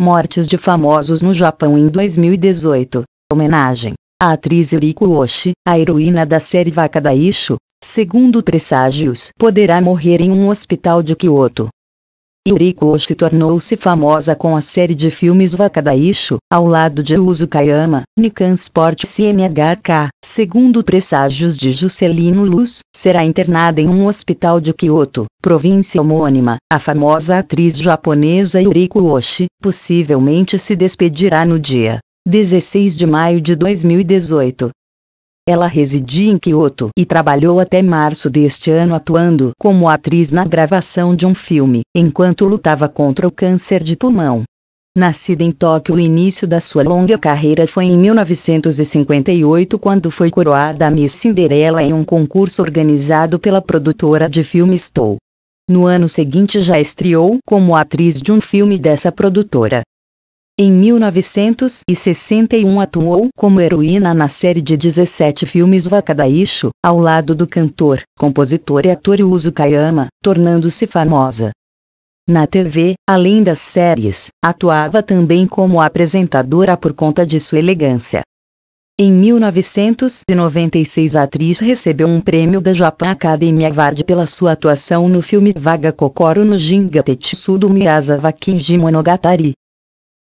Mortes de famosos no Japão em 2018. Homenagem A atriz Eriko Oshi, a heroína da série Vaca da Isho, segundo presságios, poderá morrer em um hospital de Kyoto. Yuriko Oshii tornou-se famosa com a série de filmes Wakadaisho, ao lado de Uzu Kayama, Nikan Sport CNHK. Segundo presságios de Juscelino Luz, será internada em um hospital de Kyoto, província homônima. A famosa atriz japonesa Yuriko Oshii, possivelmente se despedirá no dia 16 de maio de 2018. Ela residia em Kyoto e trabalhou até março deste ano atuando como atriz na gravação de um filme, enquanto lutava contra o câncer de pulmão. Nascida em Tóquio, o início da sua longa carreira foi em 1958, quando foi coroada Miss Cinderela em um concurso organizado pela produtora de filme Stowe. No ano seguinte já estreou como atriz de um filme dessa produtora. Em 1961 atuou como heroína na série de 17 filmes Wakadaisho, ao lado do cantor, compositor e ator Yuzo Kayama, tornando-se famosa. Na TV, além das séries, atuava também como apresentadora por conta de sua elegância. Em 1996 a atriz recebeu um prêmio da Japan Academy Award pela sua atuação no filme Vaga Kokoro no Jinga Tetsudo do Miyazawa Kinji Monogatari.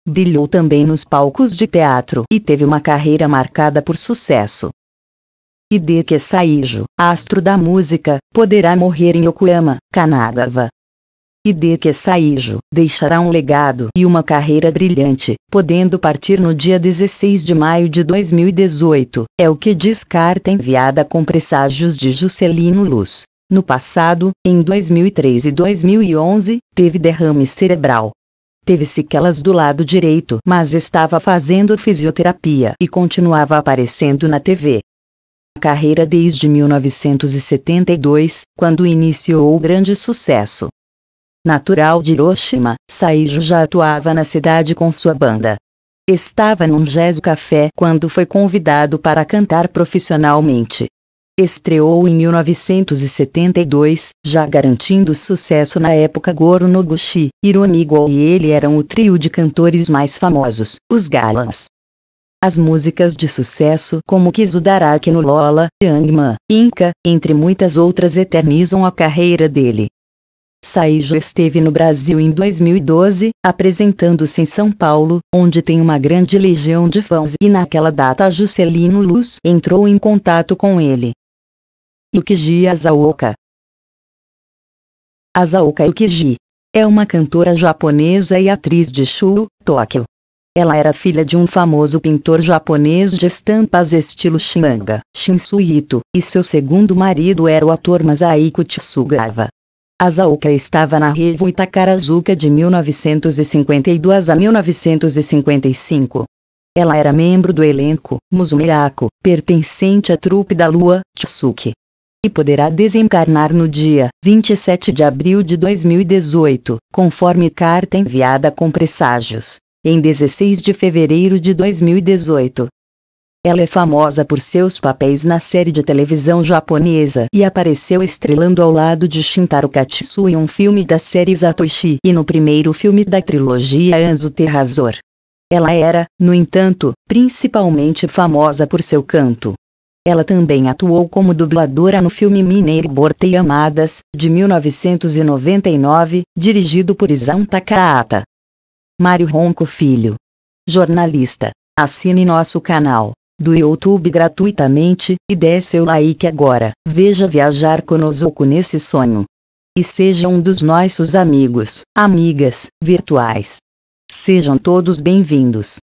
Brilhou também nos palcos de teatro e teve uma carreira marcada por sucesso. Hideki Saijo, astro da música, poderá morrer em Yokohama, Kanagawa. Hideki Saijo deixará um legado e uma carreira brilhante, podendo partir no dia 16 de maio de 2018, é o que diz carta enviada com presságios de Juscelino Luz. No passado, em 2003 e 2011, teve derrame cerebral, Teve sequelas do lado direito, mas estava fazendo fisioterapia e continuava aparecendo na TV. A carreira desde 1972, quando iniciou o grande sucesso. Natural de Hiroshima, Saiju já atuava na cidade com sua banda. Estava num jazz café quando foi convidado para cantar profissionalmente estreou em 1972, já garantindo sucesso na época Goro Noguchi, Hironigo e ele eram o trio de cantores mais famosos, os Galas. As músicas de sucesso como Kizudaraki no Lola, Yangma, Inca, entre muitas outras eternizam a carreira dele. Saijo esteve no Brasil em 2012, apresentando-se em São Paulo, onde tem uma grande legião de fãs e naquela data Juscelino Luz entrou em contato com ele. Yukiji Asaoka. Asaoka Yukiji é uma cantora japonesa e atriz de Shu, Tóquio. Ela era filha de um famoso pintor japonês de estampas estilo Shimanga, Shinsui e seu segundo marido era o ator Masaiko Tsugawa. Asaoka estava na Revo Itakarazuka de 1952 a 1955. Ela era membro do elenco Musumeako, pertencente à trupe da Lua, Tsuki e poderá desencarnar no dia 27 de abril de 2018, conforme carta enviada com presságios, em 16 de fevereiro de 2018. Ela é famosa por seus papéis na série de televisão japonesa e apareceu estrelando ao lado de Shintaro Katsu em um filme da série Satoshi e no primeiro filme da trilogia Anzu Terrazor. Ela era, no entanto, principalmente famosa por seu canto. Ela também atuou como dubladora no filme Mineiro Bortei Amadas, de 1999, dirigido por Isão Takahata. Mário Ronco Filho. Jornalista. Assine nosso canal do YouTube gratuitamente e dê seu like agora. Veja viajar conosco nesse sonho. E seja um dos nossos amigos, amigas, virtuais. Sejam todos bem-vindos.